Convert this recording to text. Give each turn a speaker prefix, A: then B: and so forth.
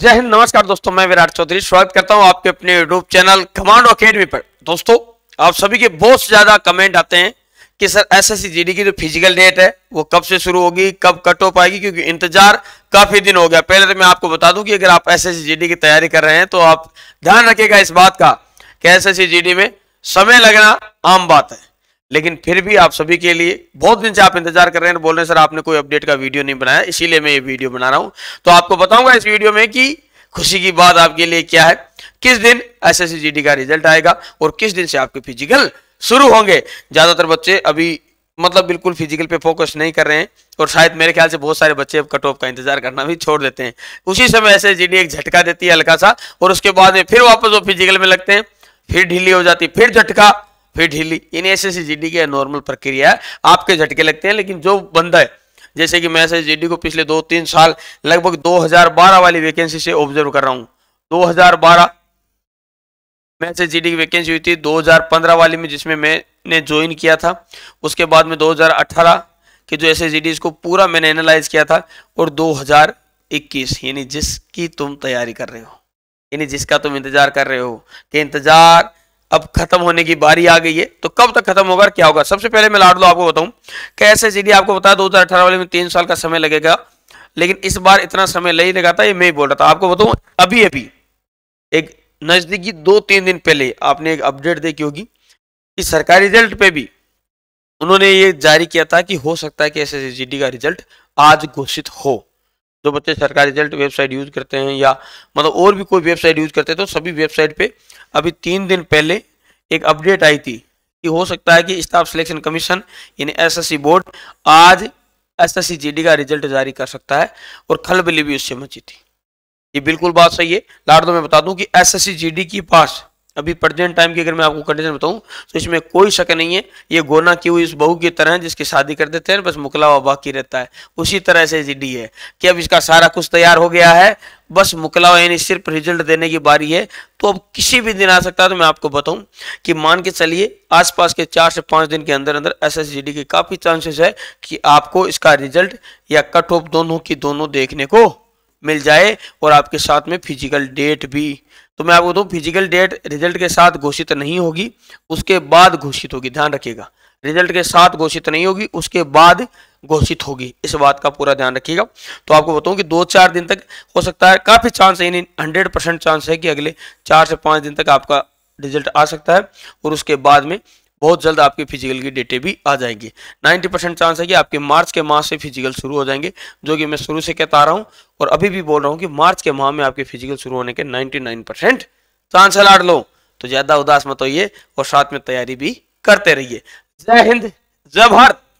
A: जय हिंद नमस्कार दोस्तों मैं विराट चौधरी स्वागत करता हूं आपके अपने यूट्यूब चैनल कमांडो अकेडमी पर दोस्तों आप सभी के बहुत ज्यादा कमेंट आते हैं कि सर एसएससी जीडी की जो तो फिजिकल डेट है वो कब से शुरू होगी कब कट हो पाएगी क्योंकि इंतजार काफी दिन हो गया पहले तो मैं आपको बता दूं कि अगर आप एस जीडी की तैयारी कर रहे हैं तो आप ध्यान रखेगा इस बात का कि एस जीडी में समय लगना आम बात है लेकिन फिर भी आप सभी के लिए बहुत दिन से आप इंतजार कर रहे हैं बोल रहे हैं सर आपने कोई अपडेट का वीडियो नहीं बनाया इसीलिए मैं ये वीडियो बना रहा हूं तो आपको बताऊंगा इस वीडियो में कि खुशी की बात आपके लिए क्या है किस दिन एस का रिजल्ट आएगा और किस दिन से आपके फिजिकल शुरू होंगे ज्यादातर बच्चे अभी मतलब बिल्कुल फिजिकल पे फोकस नहीं कर रहे हैं और शायद मेरे ख्याल से बहुत सारे बच्चे अब कट ऑफ का इंतजार करना भी छोड़ देते हैं उसी समय ऐसे जी एक झटका देती है हल्का सा और उसके बाद में फिर वापस वो फिजिकल में लगते हैं फिर ढीली हो जाती है फिर झटका फिर ढीली इन ऐसे से जी डी नॉर्मल प्रक्रिया है आपके झटके लगते हैं लेकिन जो बंदा है जैसे कि मैं से जीडी को पिछले दो तीन साल लगभग 2012 वाली वैकेंसी से ऑब्जर्व कर रहा हूँ 2012 मैं से जीडी की वैकेंसी हुई थी 2015 वाली में जिसमें मैंने ज्वाइन किया था उसके बाद में 2018 की जो एस एस को पूरा मैंने एनालाइज किया था और 2021 यानी जिसकी तुम तैयारी कर रहे हो यानी जिसका तुम इंतजार कर रहे हो कि इंतजार अब खत्म होने की बारी आ गई है तो कब तक खत्म होगा क्या होगा सबसे पहले मैं लाड दो आपको बताऊं कैसे सीधी आपको बताया दो हजार अठारह वाले में तीन साल का समय लगेगा लेकिन इस बार इतना समय नहीं लगा था ये मैं बोल रहा था आपको बताऊं अभी अभी एक नजदीकी दो तीन दिन पहले आपने एक अपडेट देखी होगी कि सरकारी रिजल्ट पे भी उन्होंने ये जारी किया था कि हो सकता है कि एस का रिजल्ट आज घोषित हो जो बच्चे सरकारी रिजल्ट वेबसाइट यूज़ करते हैं या मतलब और भी कोई वेबसाइट यूज़ करते हैं तो सभी वेबसाइट पे अभी तीन दिन पहले एक अपडेट आई थी कि हो सकता है कि स्टाफ सिलेक्शन कमीशन यानी एसएससी बोर्ड आज एसएससी जीडी का रिजल्ट जारी कर सकता है और खलबली भी उससे मची थी ये बिल्कुल बात सही है लाडो में बता दूं कि एस एस की पास अभी प्रेजेंट टाइम की अगर मैं आपको कंडीशन बताऊं तो इसमें कोई शक नहीं है ये गोना की हुई इस बहू की तरह है जिसकी शादी कर देते हैं बस मुकलावा बाकी रहता है उसी तरह से डी है कि अब इसका सारा कुछ तैयार हो गया है बस मुकलावा यानी सिर्फ रिजल्ट देने की बारी है तो अब किसी भी दिन आ सकता है तो मैं आपको बताऊं कि मान के चलिए आसपास के चार से पांच दिन के अंदर अंदर एस एस के काफ़ी चांसेस है कि आपको इसका रिजल्ट या कट ऑफ दोनों की दोनों देखने को मिल जाए और आपके साथ में फिजिकल डेट भी तो मैं आपको बताऊँ फिजिकल डेट रिजल्ट के साथ घोषित नहीं होगी उसके बाद घोषित होगी ध्यान रखिएगा रिजल्ट के साथ घोषित नहीं होगी उसके बाद घोषित होगी इस बात का पूरा ध्यान रखिएगा तो आपको बताऊं कि दो चार दिन तक हो सकता है काफ़ी चांस है यानी हंड्रेड परसेंट चांस है कि अगले चार से पाँच दिन तक आपका रिजल्ट आ सकता है और उसके बाद में बहुत जल्द आपके फिजिकल की डेटे भी आ जाएंगी 90 परसेंट चांस है कि आपके मार्च के माह से फिजिकल शुरू हो जाएंगे जो कि मैं शुरू से कहता रहा हूँ और अभी भी बोल रहा हूँ कि मार्च के माह में आपके फिजिकल शुरू होने के 99 परसेंट चांस है लाड लो तो ज़्यादा उदास मत होइए और साथ में तैयारी भी करते रहिए जय हिंद जय भारत